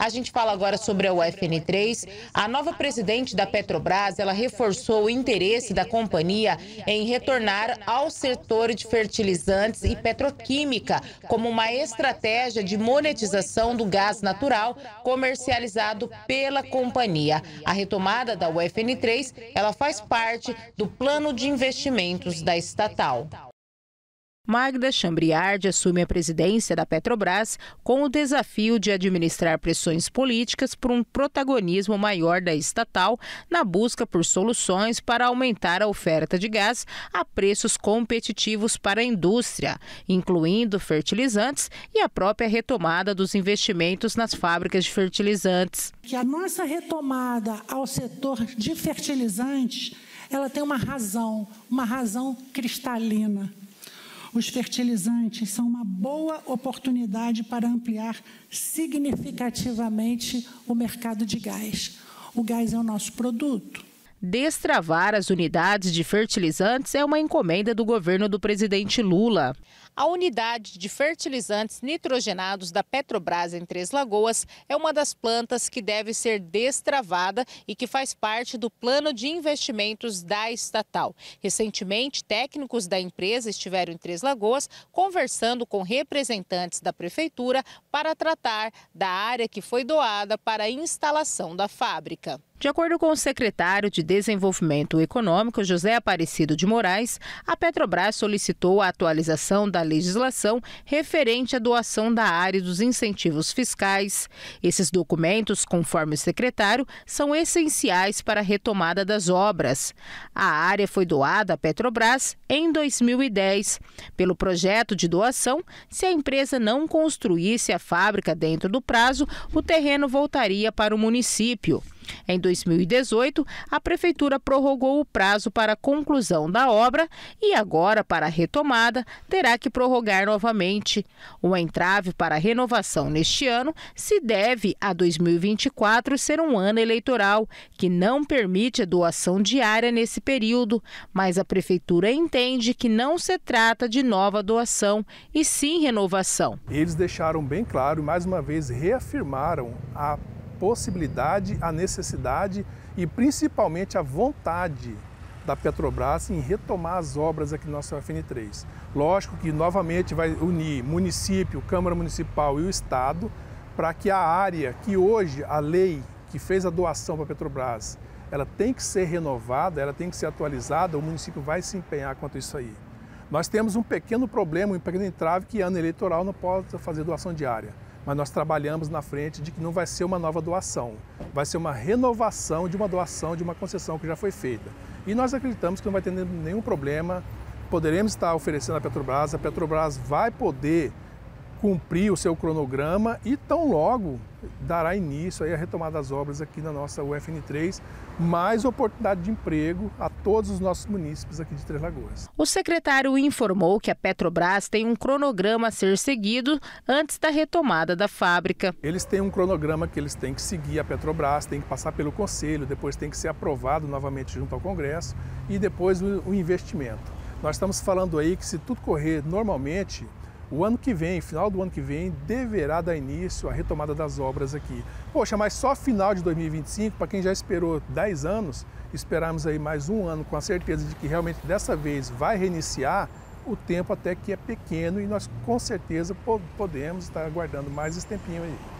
A gente fala agora sobre a UFN3. A nova presidente da Petrobras, ela reforçou o interesse da companhia em retornar ao setor de fertilizantes e petroquímica como uma estratégia de monetização do gás natural comercializado pela companhia. A retomada da UFN3, ela faz parte do plano de investimentos da estatal. Magda Chambriard assume a presidência da Petrobras com o desafio de administrar pressões políticas por um protagonismo maior da estatal na busca por soluções para aumentar a oferta de gás a preços competitivos para a indústria, incluindo fertilizantes e a própria retomada dos investimentos nas fábricas de fertilizantes. Que a nossa retomada ao setor de fertilizantes, ela tem uma razão, uma razão cristalina os fertilizantes são uma boa oportunidade para ampliar significativamente o mercado de gás. O gás é o nosso produto, Destravar as unidades de fertilizantes é uma encomenda do governo do presidente Lula. A unidade de fertilizantes nitrogenados da Petrobras em Três Lagoas é uma das plantas que deve ser destravada e que faz parte do plano de investimentos da estatal. Recentemente, técnicos da empresa estiveram em Três Lagoas conversando com representantes da prefeitura para tratar da área que foi doada para a instalação da fábrica. De acordo com o secretário de Desenvolvimento Econômico, José Aparecido de Moraes, a Petrobras solicitou a atualização da legislação referente à doação da área dos incentivos fiscais. Esses documentos, conforme o secretário, são essenciais para a retomada das obras. A área foi doada à Petrobras em 2010. Pelo projeto de doação, se a empresa não construísse a fábrica dentro do prazo, o terreno voltaria para o município. Em 2018, a Prefeitura prorrogou o prazo para a conclusão da obra e agora, para a retomada, terá que prorrogar novamente. O entrave para a renovação neste ano se deve a 2024 ser um ano eleitoral, que não permite a doação diária nesse período, mas a Prefeitura entende que não se trata de nova doação, e sim renovação. Eles deixaram bem claro, mais uma vez reafirmaram a possibilidade, a necessidade e principalmente a vontade da Petrobras em retomar as obras aqui no nosso FN3. Lógico que novamente vai unir município, Câmara Municipal e o Estado para que a área que hoje a lei que fez a doação para a Petrobras, ela tem que ser renovada, ela tem que ser atualizada, o município vai se empenhar quanto a isso aí. Nós temos um pequeno problema, um pequeno entrave que ano eleitoral não pode fazer doação de área mas nós trabalhamos na frente de que não vai ser uma nova doação, vai ser uma renovação de uma doação, de uma concessão que já foi feita. E nós acreditamos que não vai ter nenhum problema, poderemos estar oferecendo à Petrobras, a Petrobras vai poder cumprir o seu cronograma e tão logo dará início a retomada das obras aqui na nossa UFN3, mais oportunidade de emprego a todos os nossos munícipes aqui de Três Lagoas. O secretário informou que a Petrobras tem um cronograma a ser seguido antes da retomada da fábrica. Eles têm um cronograma que eles têm que seguir, a Petrobras tem que passar pelo conselho, depois tem que ser aprovado novamente junto ao Congresso e depois o investimento. Nós estamos falando aí que se tudo correr normalmente, o ano que vem, final do ano que vem, deverá dar início à retomada das obras aqui. Poxa, mas só final de 2025, para quem já esperou 10 anos, esperarmos aí mais um ano com a certeza de que realmente dessa vez vai reiniciar, o tempo até que é pequeno e nós com certeza podemos estar aguardando mais esse tempinho aí.